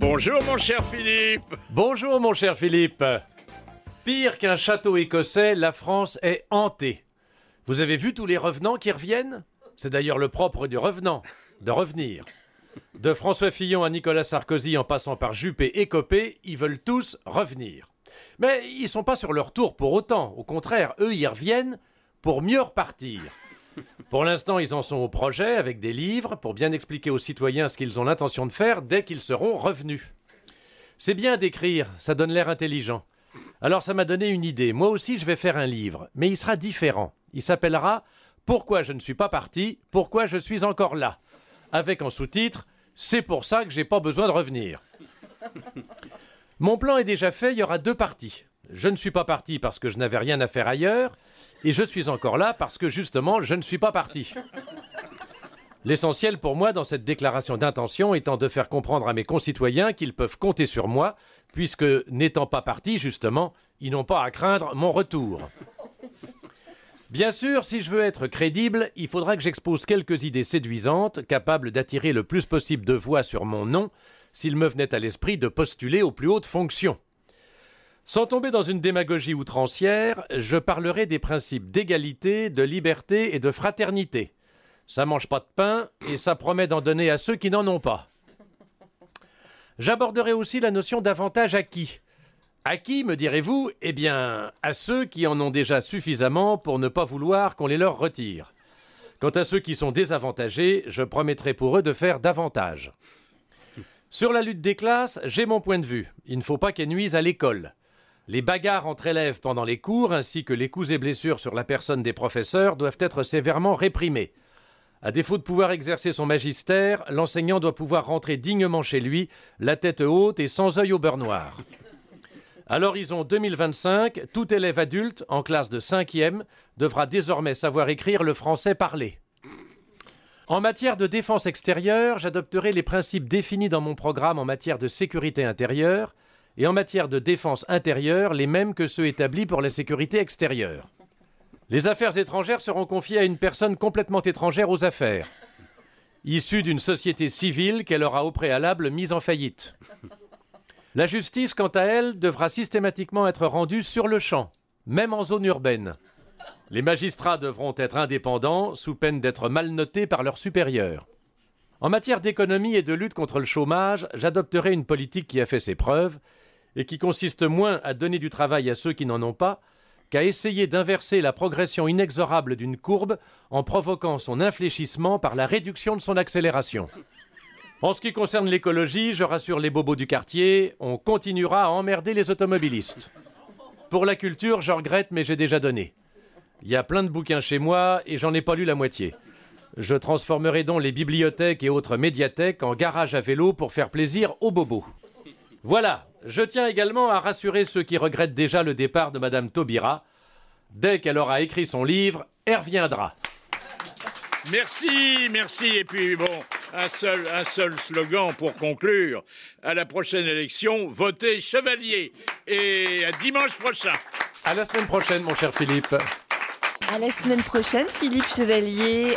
Bonjour mon cher Philippe Bonjour mon cher Philippe Pire qu'un château écossais, la France est hantée. Vous avez vu tous les revenants qui reviennent C'est d'ailleurs le propre du revenant, de revenir. De François Fillon à Nicolas Sarkozy en passant par Juppé et Copé, ils veulent tous revenir. Mais ils sont pas sur leur tour pour autant, au contraire, eux y reviennent pour mieux repartir. Pour l'instant, ils en sont au projet avec des livres pour bien expliquer aux citoyens ce qu'ils ont l'intention de faire dès qu'ils seront revenus. C'est bien d'écrire, ça donne l'air intelligent. Alors ça m'a donné une idée. Moi aussi, je vais faire un livre, mais il sera différent. Il s'appellera Pourquoi je ne suis pas parti, pourquoi je suis encore là avec en sous-titre C'est pour ça que j'ai pas besoin de revenir. Mon plan est déjà fait, il y aura deux parties je ne suis pas parti parce que je n'avais rien à faire ailleurs, et je suis encore là parce que justement, je ne suis pas parti. L'essentiel pour moi dans cette déclaration d'intention étant de faire comprendre à mes concitoyens qu'ils peuvent compter sur moi, puisque n'étant pas parti, justement, ils n'ont pas à craindre mon retour. Bien sûr, si je veux être crédible, il faudra que j'expose quelques idées séduisantes, capables d'attirer le plus possible de voix sur mon nom, s'il me venait à l'esprit de postuler aux plus hautes fonctions. Sans tomber dans une démagogie outrancière, je parlerai des principes d'égalité, de liberté et de fraternité. Ça mange pas de pain et ça promet d'en donner à ceux qui n'en ont pas. J'aborderai aussi la notion d'avantage acquis. qui, me direz-vous Eh bien, à ceux qui en ont déjà suffisamment pour ne pas vouloir qu'on les leur retire. Quant à ceux qui sont désavantagés, je promettrai pour eux de faire davantage. Sur la lutte des classes, j'ai mon point de vue. Il ne faut pas qu'elle nuise à l'école. Les bagarres entre élèves pendant les cours ainsi que les coups et blessures sur la personne des professeurs doivent être sévèrement réprimés. À défaut de pouvoir exercer son magistère, l'enseignant doit pouvoir rentrer dignement chez lui, la tête haute et sans œil au beurre noir. À l'horizon 2025, tout élève adulte en classe de 5e devra désormais savoir écrire le français parlé. En matière de défense extérieure, j'adopterai les principes définis dans mon programme en matière de sécurité intérieure, et en matière de défense intérieure les mêmes que ceux établis pour la sécurité extérieure. Les affaires étrangères seront confiées à une personne complètement étrangère aux affaires, issue d'une société civile qu'elle aura au préalable mise en faillite. La justice, quant à elle, devra systématiquement être rendue sur le champ, même en zone urbaine. Les magistrats devront être indépendants, sous peine d'être mal notés par leurs supérieurs. En matière d'économie et de lutte contre le chômage, j'adopterai une politique qui a fait ses preuves, et qui consiste moins à donner du travail à ceux qui n'en ont pas qu'à essayer d'inverser la progression inexorable d'une courbe en provoquant son infléchissement par la réduction de son accélération. En ce qui concerne l'écologie, je rassure les bobos du quartier, on continuera à emmerder les automobilistes. Pour la culture, je regrette, mais j'ai déjà donné. Il y a plein de bouquins chez moi et j'en ai pas lu la moitié. Je transformerai donc les bibliothèques et autres médiathèques en garages à vélo pour faire plaisir aux bobos. Voilà, je tiens également à rassurer ceux qui regrettent déjà le départ de Madame Taubira. Dès qu'elle aura écrit son livre, elle reviendra. Merci, merci. Et puis bon, un seul, un seul slogan pour conclure. À la prochaine élection, votez Chevalier. Et à dimanche prochain. À la semaine prochaine, mon cher Philippe. À la semaine prochaine, Philippe Chevalier.